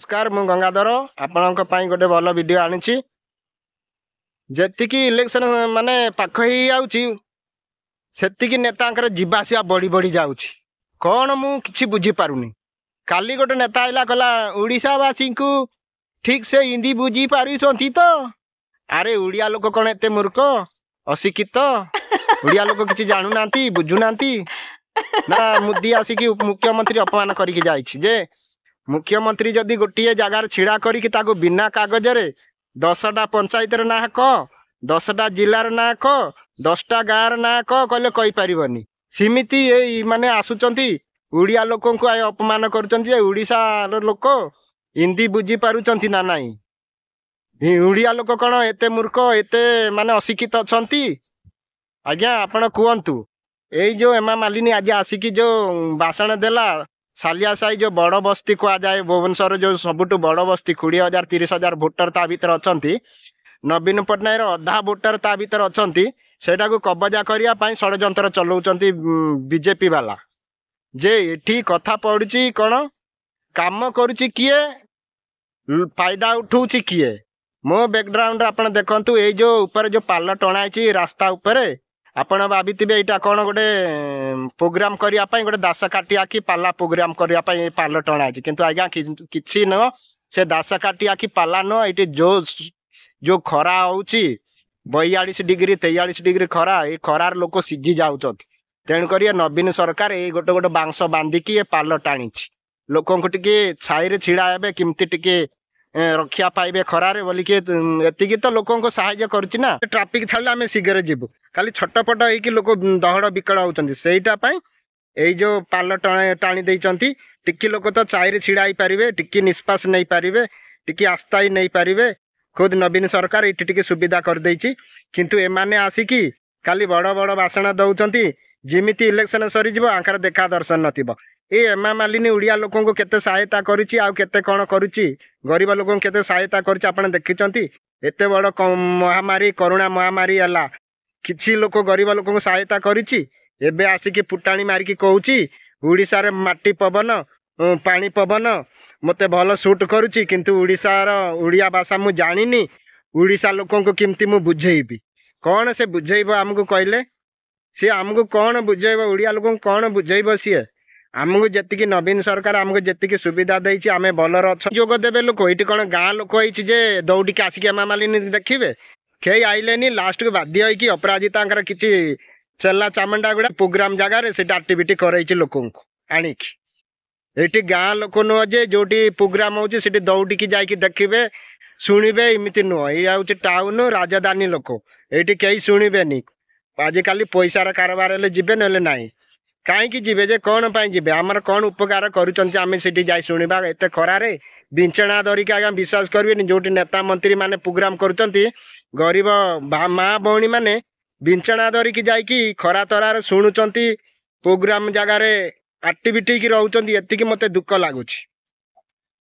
ନମସ୍କାର ମୁଁ ଗଙ୍ଗାଧର ଆପଣଙ୍କ ପାଇଁ ଗୋଟେ ଭଲ ଭିଡ଼ିଓ ଆଣିଛି ଯେତିକି ଇଲେକ୍ସନ୍ ମାନେ ପାଖ ହେଇଯାଉଛି ସେତିକି ନେତାଙ୍କର ଯିବା ଆସିବା ବଢ଼ି ବଢ଼ି ଯାଉଛି କ'ଣ ମୁଁ କିଛି ବୁଝିପାରୁନି କାଲି ଗୋଟେ ନେତା ହେଲା କଲା ଓଡ଼ିଶାବାସୀଙ୍କୁ ଠିକ୍ ସେ ହିନ୍ଦୀ ବୁଝିପାରୁଛନ୍ତି ତ ଆରେ ଓଡ଼ିଆ ଲୋକ କ'ଣ ଏତେ ମୂର୍ଖ ଅଶିକ୍ଷିତ ଓଡ଼ିଆ ଲୋକ କିଛି ଜାଣୁନାହାନ୍ତି ବୁଝୁନାହାନ୍ତି ନା ମୋଦି ଆସିକି ମୁଖ୍ୟମନ୍ତ୍ରୀ ଅପମାନ କରିକି ଯାଇଛି ଯେ ମୁଖ୍ୟମନ୍ତ୍ରୀ ଯଦି ଗୋଟିଏ ଜାଗାରେ ଛିଡ଼ା କରିକି ତାକୁ ବିନା କାଗଜରେ ଦଶଟା ପଞ୍ଚାୟତର ନାଁ କ ଦଶଟା ଜିଲ୍ଲାର ନାଁ କ ଦଶଟା ଗାଁର ନାଁ କ କହିଲେ କହିପାରିବନି ସେମିତି ଏଇ ମାନେ ଆସୁଛନ୍ତି ଓଡ଼ିଆ ଲୋକଙ୍କୁ ଆଉ ଅପମାନ କରୁଛନ୍ତି ଯେ ଓଡ଼ିଶାର ଲୋକ ହିନ୍ଦୀ ବୁଝିପାରୁଛନ୍ତି ନା ନାହିଁ ଓଡ଼ିଆ ଲୋକ କ'ଣ ଏତେ ମୂର୍ଖ ଏତେ ମାନେ ଅଶିକ୍ଷିତ ଅଛନ୍ତି ଆଜ୍ଞା ଆପଣ କୁହନ୍ତୁ ଏଇ ଯେଉଁ ହେମା ମାଲିନୀ ଆଜି ଆସିକି ଯେଉଁ ଭାଷଣ ଦେଲା ସାଲିଆ ସାହି ଯେଉଁ ବଡ଼ ବସ୍ତି କୁହାଯାଏ ଭୁବନେଶ୍ୱର ଯେଉଁ ସବୁଠୁ ବଡ଼ ବସ୍ତି କୋଡ଼ିଏ ହଜାର ତିରିଶ ହଜାର ଭୋଟର ତା ଭିତରେ ଅଛନ୍ତି ନବୀନ ପଟ୍ଟନାୟକର ଅଧା ଭୋଟର ତା ଭିତରେ ଅଛନ୍ତି ସେଇଟାକୁ କବଜା କରିବା ପାଇଁ ଷଡ଼ଯନ୍ତ୍ର ଚଲାଉଛନ୍ତି ବିଜେପି ବାଲା ଯେ ଏଠି କଥା ପଡ଼ୁଛି କ'ଣ କାମ କରୁଛି କିଏ ଫାଇଦା ଉଠଉଛି କିଏ ମୋ ବ୍ୟାକ୍ଗ୍ରାଉଣ୍ଡରେ ଆପଣ ଦେଖନ୍ତୁ ଏଇ ଯେଉଁ ଉପରେ ଯେଉଁ ପାଲ ଟଣା ହେଇଛି ରାସ୍ତା ଉପରେ ଆପଣ ଭାବିଥିବେ ଏଇଟା କ'ଣ ଗୋଟେ ପ୍ରୋଗ୍ରାମ୍ କରିବା ପାଇଁ ଗୋଟେ ଦାସ କାଟିଆ କି ପାଲା ପ୍ରୋଗ୍ରାମ୍ କରିବା ପାଇଁ ଏ ପାଲ ଟଣା ହେଇଛି କିନ୍ତୁ ଆଜ୍ଞା କିଛି ନୁହଁ ସେ ଦାସ କାଟିଆ କି ପାଲା ନୁହଁ ଏଇଠି ଯେଉଁ ଯେଉଁ ଖରା ହେଉଛି ବୟାଳିଶ ଡିଗ୍ରୀ ତେୟାଳିଶ ଡିଗ୍ରୀ ଖରା ଏଇ ଖରାର ଲୋକ ସିଝି ଯାଉଛନ୍ତି ତେଣୁକରି ଏ ନବୀନ ସରକାର ଏଇ ଗୋଟେ ଗୋଟେ ବାଉଁଶ ବାନ୍ଧିକି ଏ ପାଲ ଟାଣିଛି ଲୋକଙ୍କୁ ଟିକେ ଛାଇରେ ଛିଡ଼ା ହେବେ କେମିତି ଟିକେ रक्षा पाइबे खरार बोलिक तो लोक साय कर ट्राफिक छाड़े आम शीघ्र जीव खाली छटपट हो दहड़ बिकल होती जो पाल टाणी टिकी लोक तो चाहिए ढड़ा पारे टी निश्वास नहीं पारे टिकी आस्था नहीं पारे खुद नवीन सरकार ये टी सुविधा करदे कि आसिकी खाली बड़ बड़ बासण दौंती जमी इलेक्शन सर जब आखिर देखा दर्शन नए एम एम आलिनी ओडिया लोक सहायता करते कौन कर गरीब लोक सहायता कर एत बड़ महामारी करोना महामारी है किसी लोक गरीब लोक सहायता कर एबे आसिकी फुटाणी मारिकी कौचार मटी पवन पा पवन मत भल सुट करुँचार ओडिया भाषा मुझे जानी ओडा लोक कमी मुझे बुझेबी कौन से बुझेब आमको कहले ସିଏ ଆମକୁ କ'ଣ ବୁଝେଇବ ଓଡ଼ିଆ ଲୋକଙ୍କୁ କ'ଣ ବୁଝେଇବ ସିଏ ଆମକୁ ଯେତିକି ନବୀନ ସରକାର ଆମକୁ ଯେତିକି ସୁବିଧା ଦେଇଛି ଆମେ ଭଲରେ ଅଛ ଯୋଗ ଦେବେ ଲୋକ ଏଇଠି କ'ଣ ଗାଁ ଲୋକ ହେଇଛି ଯେ ଦୌଡ଼ିକି ଆସିକି ଏମାମାଲିନି ଦେଖିବେ କେହି ଆଇଲେନି ଲାଷ୍ଟକୁ ବାଧ୍ୟ ହେଇକି ଅପରାଜିତାଙ୍କର କିଛି ଚେଲା ଚାମଣ୍ଡା ଗୁଡ଼ା ପ୍ରୋଗ୍ରାମ ଜାଗାରେ ସେଠି ଆକ୍ଟିଭିଟି କରେଇଛି ଲୋକଙ୍କୁ ଆଣିକି ଏଇଠି ଗାଁ ଲୋକ ନୁହଁ ଯେ ଯେଉଁଠି ପ୍ରୋଗ୍ରାମ୍ ହେଉଛି ସେଠି ଦୌଡ଼ିକି ଯାଇକି ଦେଖିବେ ଶୁଣିବେ ଏମିତି ନୁହଁ ଏଇ ହେଉଛି ଟାଉନ୍ ରାଜଧାନୀ ଲୋକ ଏଇଠି କେହି ଶୁଣିବେନି ଆଜିକାଲି ପଇସାର କାରବାର ହେଲେ ଯିବେ ନହେଲେ ନାହିଁ କାହିଁକି ଯିବେ ଯେ କ'ଣ ପାଇଁ ଯିବେ ଆମର କ'ଣ ଉପକାର କରୁଛନ୍ତି ଆମେ ସେଠି ଯାଇ ଶୁଣିବା ଏତେ ଖରାରେ ବିଞ୍ଚଣା ଧରିକି ଆଜ୍ଞା ବିଶ୍ୱାସ କରିବେନି ଯେଉଁଠି ନେତା ମନ୍ତ୍ରୀମାନେ ପ୍ରୋଗ୍ରାମ୍ କରୁଛନ୍ତି ଗରିବ ମା ଭଉଣୀମାନେ ବିଞ୍ଚଣା ଧରିକି ଯାଇକି ଖରା ତରାରେ ଶୁଣୁଛନ୍ତି ପ୍ରୋଗ୍ରାମ୍ ଜାଗାରେ ଆକ୍ଟିଭିଟିକି ରହୁଛନ୍ତି ଏତିକି ମୋତେ ଦୁଃଖ ଲାଗୁଛି